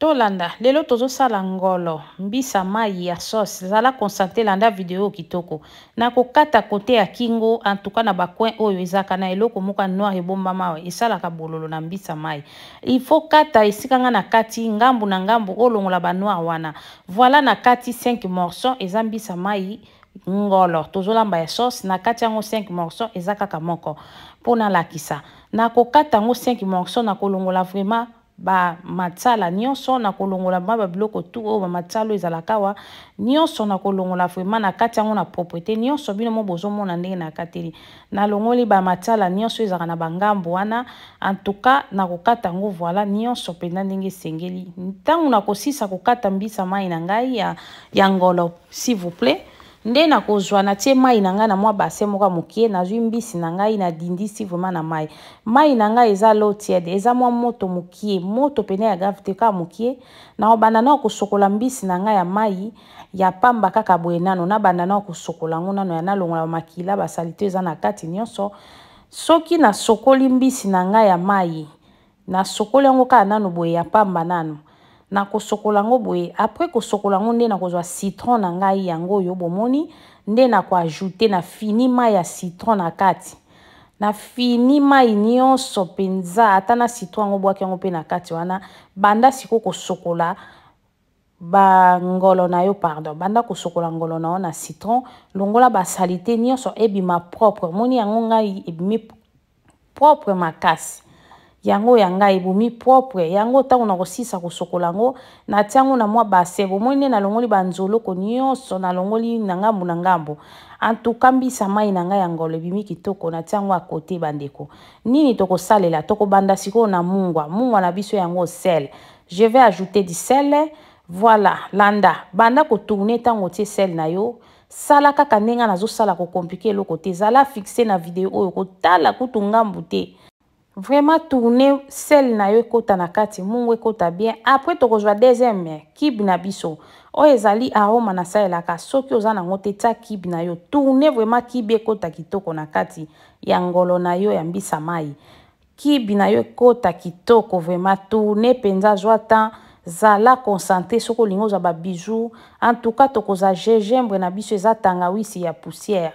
tolanda lelo tozosala ngolo mbisa mai ya sauce zala concentre landa video oyo kitoko na kokata kote ya kingo antuka na bacoin oyo ezaka na eloko moko ya noir ebombama esalaka bololo na mbisa mai ilfaut kata esika nga na kati ngambu na ngambu olongola banoir wana voila na kati 5 morceau eza mbisa mai ngolo tozolamba ya sauce na kati yango 5 morceau eza kaka moko mpona lakisa na kokata yango 5 morceau na kolongola vraiment bamatsala nyonso na kolongola ma babiloko tu oyo bamatsala oyo ezalaka awa nyonso na kolongola vrema na kati yango na propre te nyonso bino mo bozomona ndenge na kateli nalongoli bamatsala nyonso ezalaka na bangambo wana antuka na kokata yango voila nyonso mpenza ndenge esengeli ntango na kosisa kokata mbisa mai na ngai ya, ya ngolo s'il vous plaît nde nakozwa natie mai na ngai na mwa base moko ya mokie nazwi mbisi na ngai nadindisi vraimen na mai mai na ngai eza lo tiede eza mwa moto mokie moto pene ya grave te kaka mokie naobanda nao kosokola mbisi na ngai ya mai ya pamba kaka boye nano nabanda nao kosokola yango nano ya nalongola makila basali te eza na kati nyonso soki nasokoli mbisi na ngai ya mai nasokoli yango kaka nano boye ya pamba nano nakosokola yango boye apres kosokola yango nde nakozwa citron na ngai yango oyo bomoni nde nakoajoute na fini mai ya citron na kati na fini mai nyonso mpenza ata na citron yango bwaki yango mpe na kati wana banda siko kosokola bangolo na yo pardon banda kosokola ngolo na yo na citron longola basalite nyonso ebima propre moni yango ngai ebimi propre makasi yango ya ngai ebomi propre yango ntango nakosisa kosokola yango natia yango na mwa base bomoi nde nalongoli banzoloko nyonso nalongoli na ngambu na ngambu antuka mbisa mai na ngai ya ngolo ebimi kitoko natia yango akote bandeko nini tokosalela tokobanda sikoyo na mungwa mungwa na biso yango sel je vais ajouter du sel voilà landa banda kotourne ntango otie sel na yo sala kaka ndenge nazosala kokomplike eloko te ezala fixe na video oyo kotala kutu ngambu te vraiment tourne sele na yo ekɔta na kati mungu ekɔta bien apres tokozwa deuxième kibe na biso oyo ezali aroma nasalelaka soki oza nango te tia kibe na yo tourne vraiment kibe ekɔta kitoko na kati ya ngolo na yo ya mbisa mai kibi na yo ekɔta kitoko vraiment tourne mpenza zwa temps zala concentre soki olingi ozwa babiju en tout cas tokozwa gegembre na biso eza tangawisi ya poussière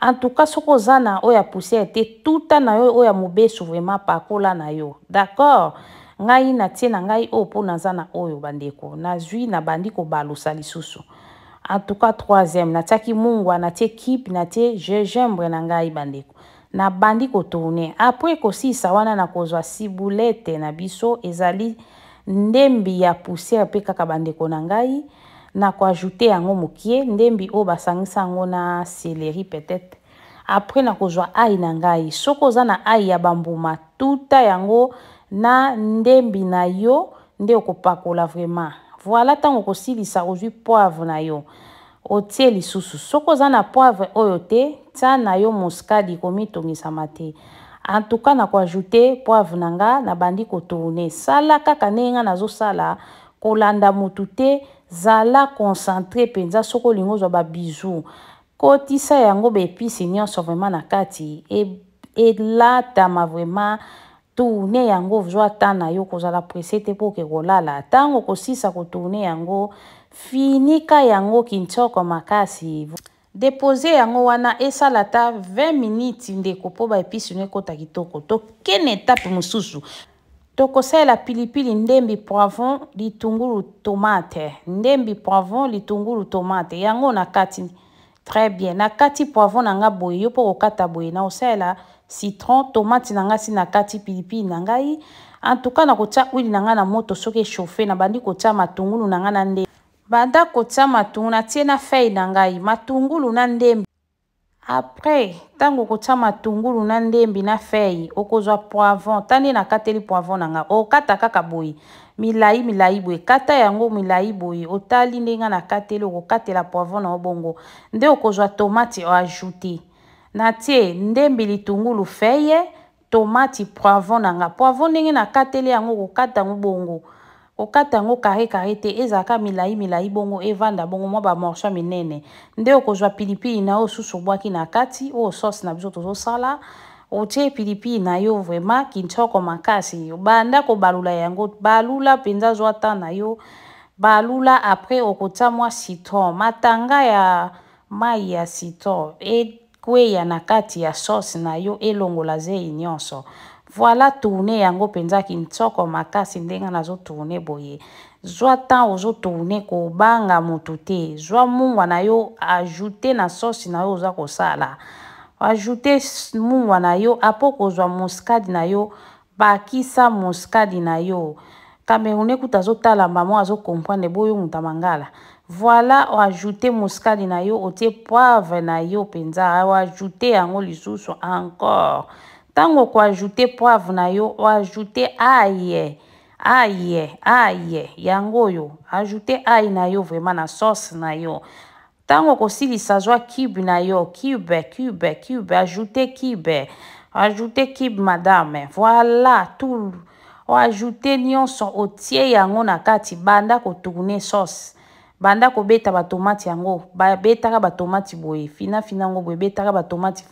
antuka soko oza na oyo ya poussière te tuta na yo oyo ya mobeso vraiment pakola na yo d'accord ngai na tie na ngai oyo mpo naza na oyo bandeko nazwi nabandi kobalusa lisusu antuka troisième natiaki mungwa natie kipe natie gegembre na ngai bandeko nabandi kotourne apres kosilisa wana nakozwa sibulete na biso ezali ndembi ya poussière mpe kaka bandeko na ngai nakoajoute yango mokie ndembi oyo basangisa yango na seleri peut-être après nakozwa ai na ngai soki oza na ai ya bambuma tuta yango na ndembi na yo nde okopakola vraiment voila ntango okosilisa ozwi poivre na yo otie lisusu soki oza na poivre oyo te tia na yo moskadi komitongisama te antuka na koajoute poivre na nga nabandi kotourne sala kaka ndenge nga nazosala kolanda motu te zala concentre mpenza soki olingi ozwa babiju kotisa yango baepisi nyonso vraimen na kati e, elatama vraiment tourne yango zwa ta na yo kozala presse te mpo oke kolala ntango okosisa kotourne yango finika yango kintsoko makasi depose yango wana esala ta 20 miniti ndeko mpo baepisi no ekɔta kitoko tokene etape mosusu tokosalela pilipili ndembi poivron litungulu tomate ndembi poivron litungulu tomate yango na kati très bien na kati poivron na nga boye yo mpo kokata boye na kosalela citron tomate na nga si na kati pilipili na ngai antuka na kotia wili na nga na moto soki echauffe na bandi kotia matungulu na nga na ndembi banda kotia matungulu natie na fei na ngai matungulu na ndembi apres ntango okotia matungulu na ndembi na feye okozwa poivron tande nakateli poivron na nga okata kaka boye milai milai boye kata yango milai boye otali ndenge nakateli okokatela poivron na obongo nde okozwa tomati oajoute natie ndembi litungulu feye tomati poivron na nga poivron ndenge nakateli yango okokata yango bongo okata yango kare kare te ezalaka milai milai bongo evanda bongo mwa bamorso ya minene nde okozwa pilipili na oyo susu obwaki na kati oyo sose na biso tozosala otie pilipili na yo vraimen kintoko makasi banda kobalula yango balula mpenza zwa ta na yo balula apres okotia mwa citron matanga ya mai ya citron ekweya na kati ya sauce na yo elongola zei nyonso voila tourne yango mpenza kintsoko makasi ndenge nazotourne boye zwa ntan ozotourne kobanga motu te zwa mungwa na yo ajute na sosi na yo oza kosala ajute mungwa na yo apo kozwa muskadi na yo bakisa muskadi na yo camerounais kuta azotala mamo azokomprendre boyo moto amangala voila oajute muskadi na yo otie poivre na yo mpenza oajute yango lisusu encore ntango okoajute poivre na yo oajute aye aye aye yango oyo ajute aye na yo vraimen na sauce na yo ntango okosilisa zwa cube na yo cube cube cube ajute cube ajute cube madame voilà tout oajute nyonso otie yango na kati banda kotourne sauce banda kobeta batomati yango babetaka batomati boye finafina yango boye ebetaka batomati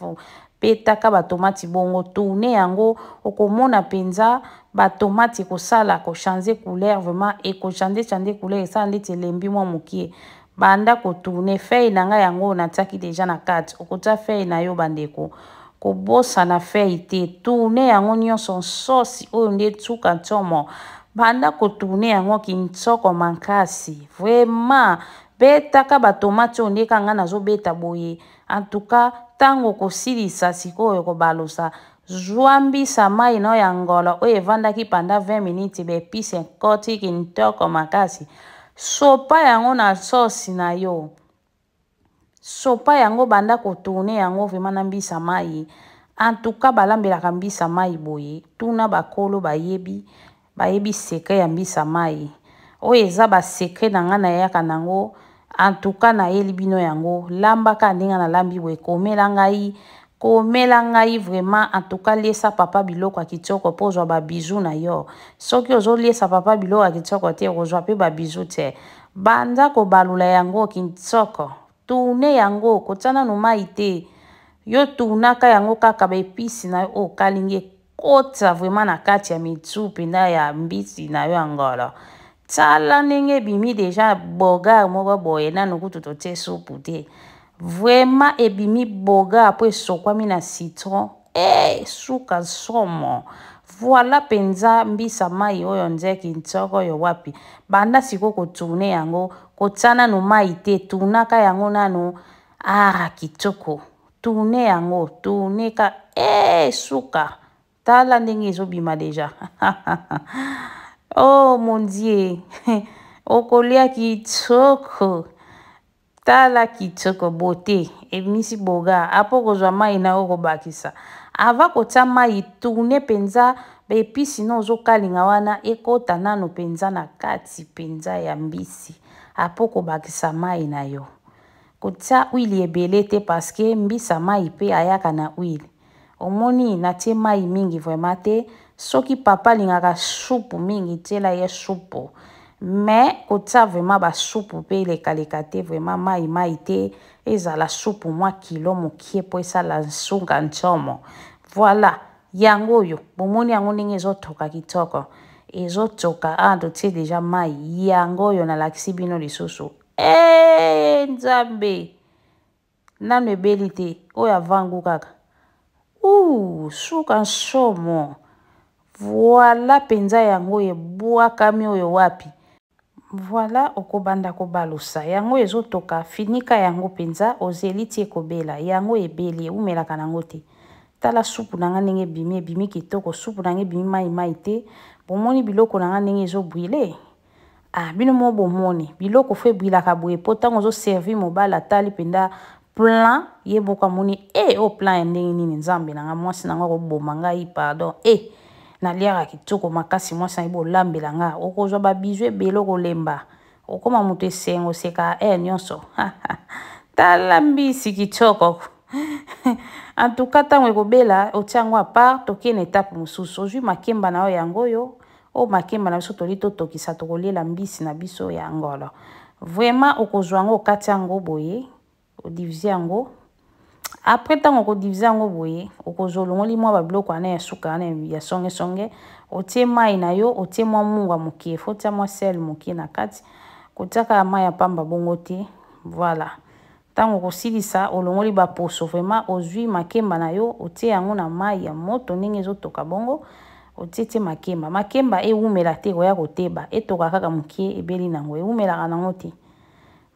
pe taka batomati bongo tourne yango okomona mpenza batomati kosala kochange couleur vraiment ekochange change couleur esala ndeti elembi mwa mokie banda kotourne fei na ngai yango natiaki deja na kati okotia fei na yo bandeko kobosana fei te tourne yango nyonso nsosi oyo nde tuka ntomo banda kotourne yango kinsoko makasi vraiment betaka batomati oyo ndekanga nazobeta boye antuka ntango kosilisa sikoyo kobalusa zwambisa mai no ya ngolo oyo evandaki panda 20 miniti bepisi ekoti kintoko makasi sopa yango na sosi na yo sopa yango banda kotourne yango vraimen na mbisa mai antuka balambelaka mbisa mai boye tuna bakolo bayebi bayebi sekre ya mbisa mai oyo eza basekre na ngai nayaka nango antuka nayebi bino yango lambaka ndenge nalambi boye komela ngai komela ngai vraiment antuka liesa papa biloko ya kitoko mpo ozwa babiju na yo soki ozoliesa papa biloko ya kitoko te kozwa mpe babiju te banza kobalula yango kitoko tourne yango kotia nanu mai te yo tournaka yango kaka baepisi na yo oyo okalingi ekota vraiment na kati ya mitu mpenza ya mbisi na yo ya ngolo tala ndenge ebimi deja bogar moko boye nanu kutu totie supu te vraiment ebimi bogar mpo esokwami na citron e suka somo voila mpenza mbisa mai oyo nzeki ntsoko oyo wapi banda sikoyo kotourne yango kotia nanu mai te tournaka yango nanu ara kitoko tourne yango tourne ka e suka tala ndenge ezobima deja oh mon dieu okolia kitoko tala kitoko beauté emisi boga apo kozwa mai na yo kobakisa ava kotia mai tourne mpenza baepisi na ozokalinga wana ekota nano mpenza na kati mpenza ya mbisi apo kobakisa mai na yo kotia huile ebele te parceke mbisa mai mpe ayaka na huile omoni natie mai mingi vraimen te soki papa alingaka supu mingi tiela ye supu me kotia vraimen basupu mpe elekaleka te vraimen mai mai te ezala supu mwa kilo mokie mpo esala nsunga nzomo voila yango oyo bomoni yango ndenge ezotoka kitoko ezotoka a ah, totie deja mai yango oyo nalakisi bino lisusu e nzambe nano ebeli te oyo avangu kaka uu suka nsomo voila mpenza yango oyo ebwakami oyo wapi voila okobanda kobalusa yango ezotoka finika yango mpenza ozeli ti ekobela yango ebeli eumelaka nango te tala supu na nga ndenge ebimi ebimi kitoko supu na nga ebimi maimai te bomoni biloko na nga ndenge ezobwile ah bino mo bomoni biloko fo ebwilaka boye mpo ntango ozoservi mobali atali mpenza plan ye moko amoni e eh, o oh, plan ya ndenge nini nzambe na nga mwasi na ngo akoboma ngai pardon e eh. naliaka kitoko makasi mwasi nayebi olambela nga okozwa babiju ebele okolemba okóma moto esengo oseka air nyonso tala mbisi kitoko antuka ntango ekobela otia yango apart tokie na etape mosusu ozwi makemba na yo yango oyo oyo oh, makemba na biso toli totokisa tokoliela mbisi na biso ya ngolo vraiment okozwa yango okati yango boye odivise yango après ntango okodivize yango boye okozwa olongoli mwa babiloko wana ya suka wana ya songesonge otie mai na yo otie mwa mungwa mokie fotia mwa sel mokie na kati kotiaka mai ya pamba bongo te voilà ntango okosilisa olongoli baposo vraimat ozwi makemba na yo otie yango na mai ya moto ndenge ezotoka bongo otie tie makemba makemba ewumela te koya koteba etoka kaka mokie ebeli nango ewumelaka nango te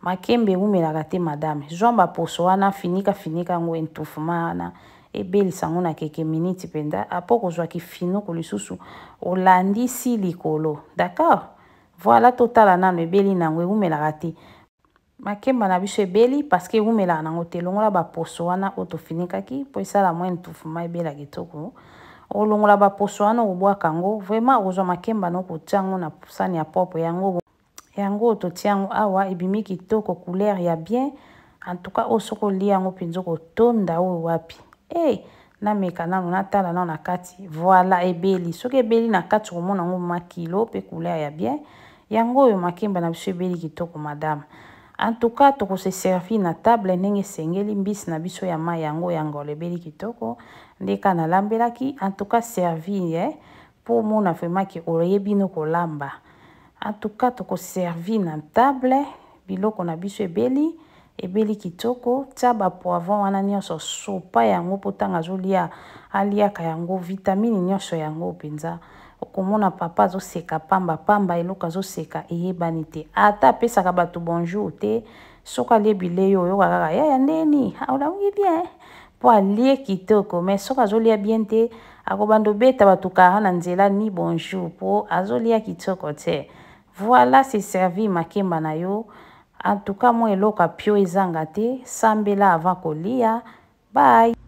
makembe ewumelaka te madame zwamba poso wana finika finika yango entufuma wana ebelisa ngo na keke miniti mpenza apo kozwaki finoko lisusu olandisi likolo dakar voila totala nano ebeli nango ewumelaka te makemba na biso ebeli parceke ewumelaka nango te longola baposo wana oyo tofinikaki mpo esala mwa entufuma ebela kitoko olongola baposo wana obwaka yango vraimen okozwa makemba na okotia yango na sani ya popo yango yango totia yango awa ebimi kitoko couleur ya bien antuka oyo soki olia yango mpenza okotonda oyo wapi hey, eh, nameka nano natala nano na kati voila ebeli soki ebeli na kati okomona yango makilo mpe couleur ya bien yango oyo makemba na biso ebeli kitoko madame antuka tokose servir na table ndenge esengeli mbisi na biso ya mai yango yango lebeli kitoko nde ka nalambelaki antuka servir ye eh? mpo omona vraimen ke oyebi no kolamba antuka tokoservi na table biloko na biso ebeli ebeli kitoko tia bapoivron wana nyonso sopa yango mpo ntango azolia aliaka yango vitamine nyonso yango mpenza okomona papa azoseka pambapamba eloko azoseka eyebani te ata apesaka bato bonjour te soki alie bilei oyoka kaka yaya eh, ndeni ah, olawi bien mpo eh? alie kitoko mai soki azolia bien te akobanda obeta bato kara na nzela ni bonjour mpo azolia kitoko te voila seservi makemba na yo antuka mwa eloko apio ezanga te sambela avant kolia bay